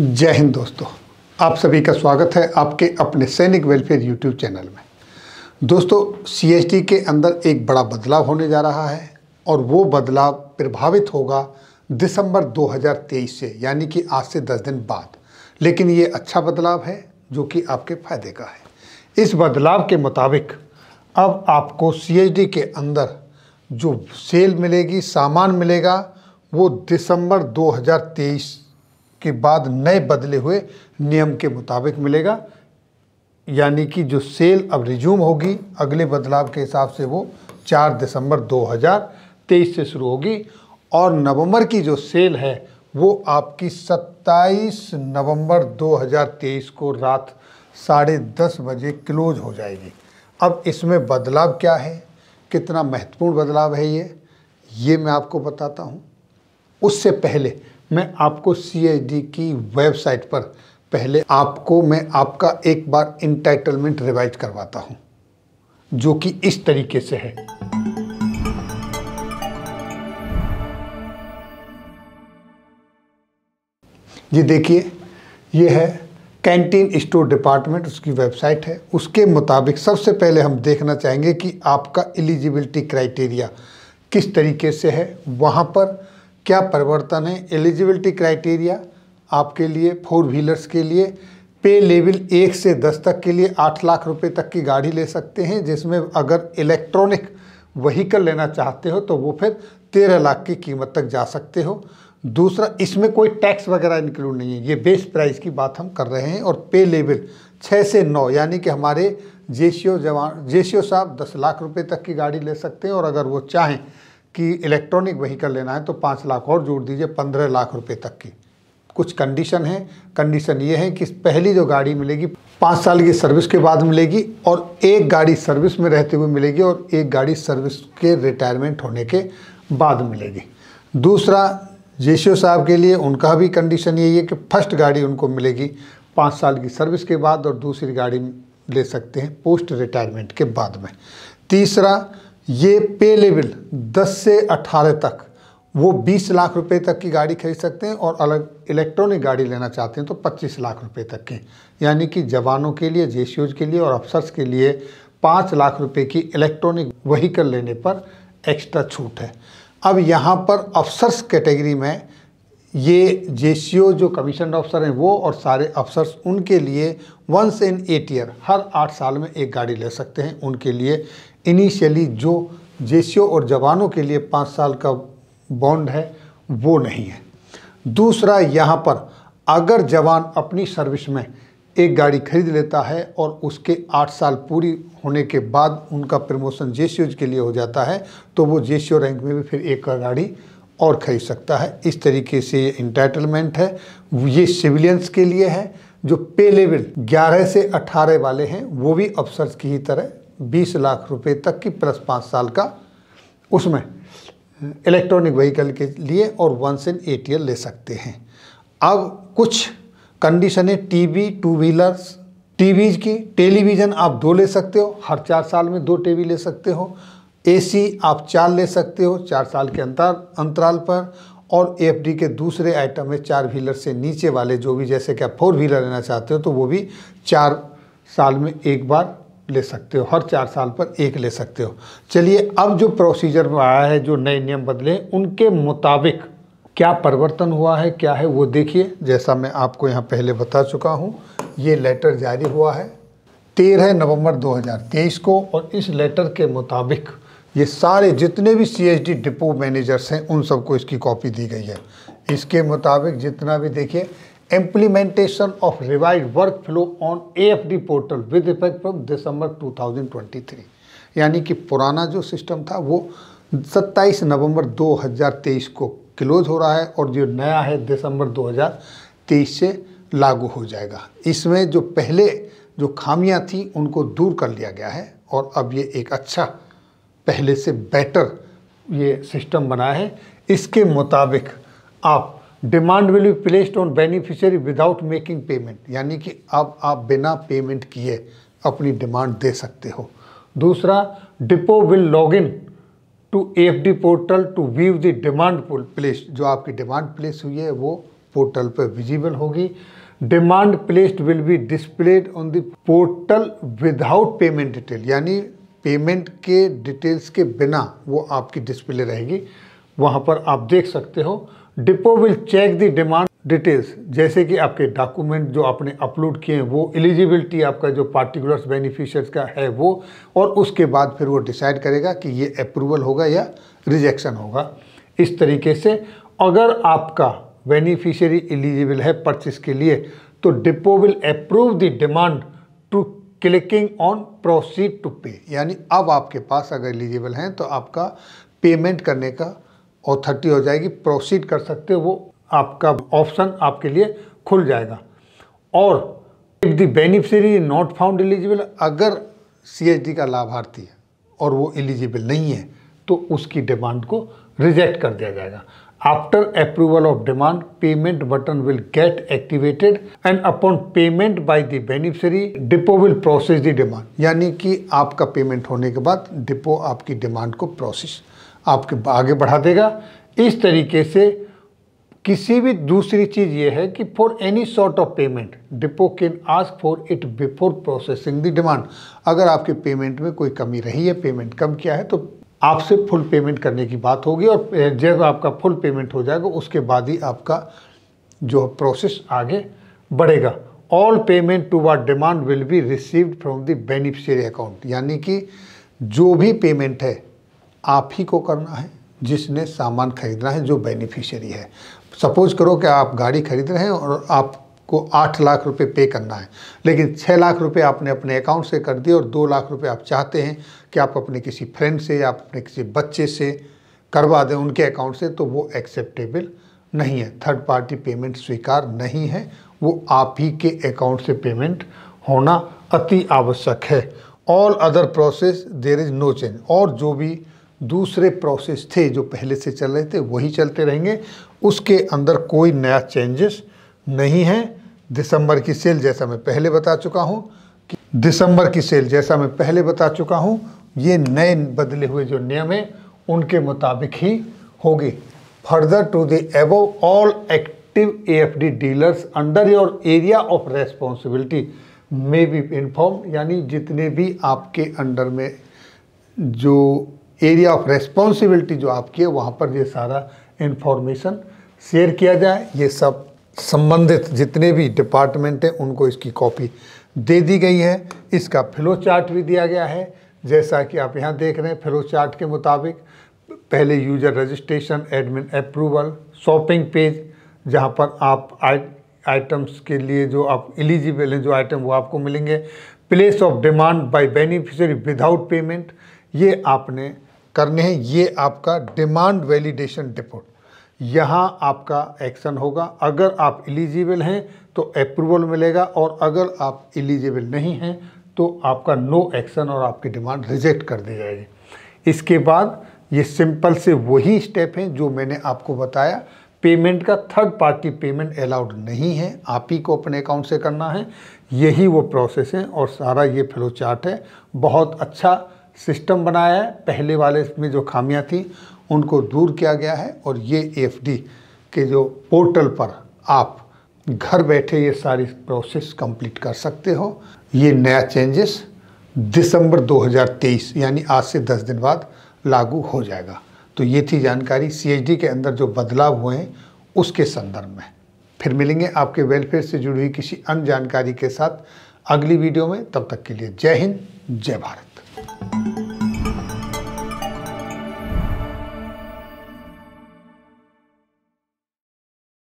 जय हिंद दोस्तों आप सभी का स्वागत है आपके अपने सैनिक वेलफेयर यूट्यूब चैनल में दोस्तों सीएसटी के अंदर एक बड़ा बदलाव होने जा रहा है और वो बदलाव प्रभावित होगा दिसंबर 2023 से यानी कि आज से 10 दिन बाद लेकिन ये अच्छा बदलाव है जो कि आपके फायदे का है इस बदलाव के मुताबिक अब आपको सी के अंदर जो सेल मिलेगी सामान मिलेगा वो दिसंबर 2023 के बाद नए बदले हुए नियम के मुताबिक मिलेगा यानी कि जो सेल अब रिज्यूम होगी अगले बदलाव के हिसाब से वो 4 दिसंबर 2023 से शुरू होगी और नवंबर की जो सेल है वो आपकी 27 नवंबर 2023 को रात साढ़े दस बजे क्लोज हो जाएगी अब इसमें बदलाव क्या है कितना महत्वपूर्ण बदलाव है ये ये मैं आपको बताता हूँ उससे पहले मैं आपको सी की वेबसाइट पर पहले आपको मैं आपका एक बार इंटाइटलमेंट रिवाइज करवाता हूँ जो कि इस तरीके से है ये देखिए ये है कैंटीन स्टोर डिपार्टमेंट उसकी वेबसाइट है उसके मुताबिक सबसे पहले हम देखना चाहेंगे कि आपका एलिजिबिलिटी क्राइटेरिया किस तरीके से है वहाँ पर क्या परिवर्तन है एलिजिबिलिटी क्राइटेरिया आपके लिए फोर व्हीलर्स के लिए पे लेवल एक से दस तक के लिए आठ लाख रुपए तक की गाड़ी ले सकते हैं जिसमें अगर इलेक्ट्रॉनिक वहीकल लेना चाहते हो तो वो फिर तेरह लाख की कीमत तक जा सकते हो दूसरा इसमें कोई टैक्स वगैरह इंक्लूड नहीं है ये बेस प्राइस की बात हम कर रहे हैं और पे लेवल छः से नौ यानी कि हमारे जेसीओ जवान जेसीओ साहब दस लाख रुपए तक की गाड़ी ले सकते हैं और अगर वो चाहें कि इलेक्ट्रॉनिक वहीकल लेना है तो पाँच लाख और जोड़ दीजिए पंद्रह लाख रुपए तक की कुछ कंडीशन है कंडीशन ये है कि पहली जो गाड़ी मिलेगी पाँच साल की सर्विस के बाद मिलेगी और एक गाड़ी सर्विस में रहते हुए मिलेगी और एक गाड़ी सर्विस के रिटायरमेंट होने के बाद मिलेगी दूसरा जेसीओ साहब के लिए उनका भी कंडीशन यही है कि फर्स्ट गाड़ी उनको मिलेगी पाँच साल की सर्विस के बाद और दूसरी गाड़ी ले सकते हैं पोस्ट रिटायरमेंट के बाद में तीसरा ये पे लेवल 10 से 18 तक वो 20 लाख रुपए तक की गाड़ी खरीद सकते हैं और अलग इलेक्ट्रॉनिक गाड़ी लेना चाहते हैं तो 25 लाख रुपए तक के यानी कि जवानों के लिए जे के लिए और अफसर्स के लिए पाँच लाख रुपए की इलेक्ट्रॉनिक वहीकल लेने पर एक्स्ट्रा छूट है अब यहाँ पर अफसर्स कैटेगरी में ये जे जो कमीशन अफसर हैं वो और सारे अफसर्स उनके लिए वंस इन एट ईयर हर आठ साल में एक गाड़ी ले सकते हैं उनके लिए इनिशियली जो जे और जवानों के लिए पाँच साल का बॉन्ड है वो नहीं है दूसरा यहाँ पर अगर जवान अपनी सर्विस में एक गाड़ी खरीद लेता है और उसके आठ साल पूरी होने के बाद उनका प्रमोशन जे के लिए हो जाता है तो वो जे रैंक में भी फिर एक गाड़ी और खरीद सकता है इस तरीके से ये इंटाइटलमेंट है ये सिविलियंस के लिए है जो पे लेवल 11 से 18 वाले हैं वो भी अफसर की ही तरह बीस लाख रुपए तक की प्लस पाँच साल का उसमें इलेक्ट्रॉनिक व्हीकल के लिए और वन इन ए ले सकते हैं अब कुछ कंडीशनें टीवी टू व्हीलर्स टीवीज की टेलीविज़न आप दो ले सकते हो हर चार साल में दो टीवी ले सकते हो एसी आप चार ले सकते हो चार साल के अंतर अंतराल पर और एफडी के दूसरे आइटम में चार व्हीलर से नीचे वाले जो भी जैसे कि आप फोर व्हीलर लेना चाहते हो तो वो भी चार साल में एक बार ले सकते हो हर चार साल पर एक ले सकते हो चलिए अब जो प्रोसीजर में आया है जो नए नियम बदले उनके मुताबिक क्या परिवर्तन हुआ है क्या है वो देखिए जैसा मैं आपको यहाँ पहले बता चुका हूँ ये लेटर जारी हुआ है तेरह नवंबर 2023 को और इस लेटर के मुताबिक ये सारे जितने भी C H D depot managers हैं उन सबको इसकी कॉपी दी गई है इसके मुताबिक जितना भी देखिए implementation of revised workflow on AFD portal with effect from दिसंबर 2023 यानी कि पुराना जो सिस्टम था वो 27 नवंबर 2023 को क्लोज हो रहा है और जो नया है दिसंबर 2023 से लागू हो जाएगा इसमें जो पहले जो खामियां थी उनको दूर कर लिया गया है और अब ये एक अच्छा पहले से बेटर ये सिस्टम बना है इसके मुताबिक आप demand will be placed on beneficiary without making payment यानी कि अब आप बिना पेमेंट किए अपनी डिमांड दे सकते हो दूसरा depot will log in to F D portal to view the demand place जो आपकी डिमांड प्लेस हुई है वो पोर्टल पर विजिबल होगी demand placed will be displayed on the portal without payment detail यानी पेमेंट के डिटेल्स के बिना वो आपकी डिस्प्ले रहेगी वहाँ पर आप देख सकते हो depot will check the demand details जैसे कि आपके डॉक्यूमेंट जो आपने अपलोड किए हैं वो एलिजिबिलिटी आपका जो पार्टिकुलर्स बेनिफिशियर्स का है वो और उसके बाद फिर वो डिसाइड करेगा कि ये अप्रूवल होगा या रिजेक्शन होगा इस तरीके से अगर आपका बेनिफिशियरी एलिजिबल है परचेस के लिए तो depot will approve the demand to clicking on proceed to pay यानी अब आपके पास अगर एलिजिबल हैं तो आपका पेमेंट करने का और थर्टी हो जाएगी प्रोसीड कर सकते हो वो आपका ऑप्शन आपके लिए खुल जाएगा और if the beneficiary not found eligible अगर सी का लाभार्थी है और वो एलिजिबल नहीं है तो उसकी डिमांड को रिजेक्ट कर दिया जाएगा after approval of demand payment button will get activated and upon payment by the beneficiary depot will process the demand यानी कि आपका पेमेंट होने के बाद डिपो आपकी डिमांड को प्रोसेस आपके आगे बढ़ा देगा इस तरीके से किसी भी दूसरी चीज़ ये है कि for any sort of payment depot can ask for it before processing the demand अगर आपके पेमेंट में कोई कमी रही है पेमेंट कम किया है तो आपसे फुल पेमेंट करने की बात होगी और जब आपका फुल पेमेंट हो जाएगा उसके बाद ही आपका जो प्रोसेस आगे बढ़ेगा all payment towards demand will be received from the beneficiary account यानी कि जो भी पेमेंट है आप ही को करना है जिसने सामान खरीदना है जो बेनिफिशियरी है सपोज करो कि आप गाड़ी खरीद रहे हैं और आप को आठ लाख रुपए पे करना है लेकिन छः लाख रुपए आपने अपने अकाउंट से कर दिए और दो लाख रुपए आप चाहते हैं कि आप अपने किसी फ्रेंड से या अपने किसी बच्चे से करवा दें उनके अकाउंट से तो वो एक्सेप्टेबल नहीं है थर्ड पार्टी पेमेंट स्वीकार नहीं है वो आप ही के अकाउंट से पेमेंट होना अति आवश्यक है all other process there is no change और जो भी दूसरे प्रोसेस थे जो पहले से चल रहे थे वही चलते रहेंगे उसके अंदर कोई नया चेंजेस नहीं है दिसंबर की सेल जैसा मैं पहले बता चुका हूँ कि दिसंबर की सेल जैसा मैं पहले बता चुका हूँ ये नए बदले हुए जो नियम हैं उनके मुताबिक ही होगी further to the above all active the dealers under your area of responsibility may be inform यानी जितने भी आपके अंडर में जो एरिया ऑफ रेस्पॉन्सिबिलिटी जो आपकी है वहाँ पर ये सारा इन्फॉर्मेशन शेयर किया जाए ये सब संबंधित जितने भी डिपार्टमेंट हैं उनको इसकी कॉपी दे दी गई है इसका फ्लो चार्ट भी दिया गया है जैसा कि आप यहाँ देख रहे हैं फ्लो चार्ट के मुताबिक पहले user registration admin approval shopping page जहाँ पर आप आई आइटम्स के लिए जो आप एलिजिबल हैं जो आइटम वो आपको मिलेंगे place of demand by beneficiary without payment ये आपने करने हैं ये आपका डिमांड वैलिडेशन डिपोर्ट यहाँ आपका एक्शन होगा अगर आप एलिजिबल हैं तो अप्रूवल मिलेगा और अगर आप एलिजिबल नहीं हैं तो आपका नो एक्शन और आपकी डिमांड रिजेक्ट कर दी जाएगी इसके बाद ये सिंपल से वही स्टेप हैं जो मैंने आपको बताया पेमेंट का थर्ड पार्टी पेमेंट अलाउड नहीं है आप ही को अपने अकाउंट से करना है यही वो प्रोसेस है और सारा ये फ्लो चार्ट है बहुत अच्छा सिस्टम बनाया है पहले वाले में जो खामियां थी उनको दूर किया गया है और ये एफ के जो पोर्टल पर आप घर बैठे ये सारी प्रोसेस कंप्लीट कर सकते हो ये नया चेंजेस दिसंबर 2023 यानी आज से 10 दिन बाद लागू हो जाएगा तो ये थी जानकारी सी के अंदर जो बदलाव हुए हैं उसके संदर्भ में फिर मिलेंगे आपके वेलफेयर से जुड़ी हुई किसी अन्य जानकारी के साथ अगली वीडियो में तब तक के लिए जय हिंद जय भारत Thank you.